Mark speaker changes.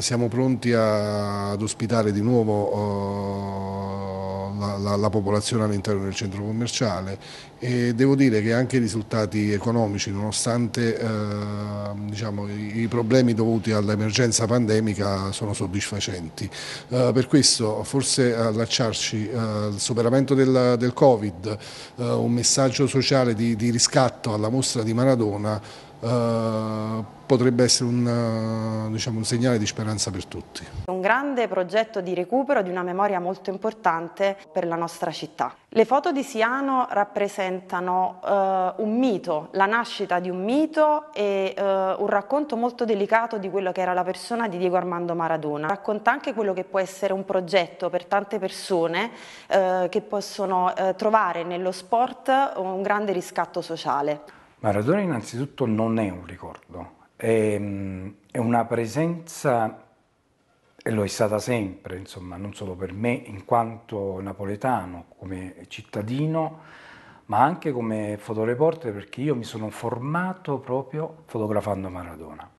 Speaker 1: Siamo pronti a, ad ospitare di nuovo uh, la, la, la, popolazione all'interno del centro commerciale e devo dire che anche i risultati economici, nonostante uh, diciamo, i, i, problemi dovuti all'emergenza pandemica, sono soddisfacenti. Uh, per questo forse allacciarci al superamento del, del Covid, un messaggio sociale di, di riscatto alla mostra di Maradona, eh, potrebbe essere un, eh, diciamo, un segnale di speranza per tutti.
Speaker 2: Un grande progetto di recupero di una memoria molto importante per la nostra città. Le foto di Siano rappresentano eh, un mito, la nascita di un mito e eh, un racconto molto delicato di quello che era la persona di Diego Armando Maradona. Racconta anche quello che può essere un progetto per tante persone eh, che possono eh, trovare nello sport un grande riscatto sociale.
Speaker 3: Maradona innanzitutto non è un ricordo, è, è una presenza e lo è stata sempre, insomma, non solo per me in quanto napoletano, come cittadino, ma anche come fotoreporter perché io mi sono formato proprio fotografando Maradona.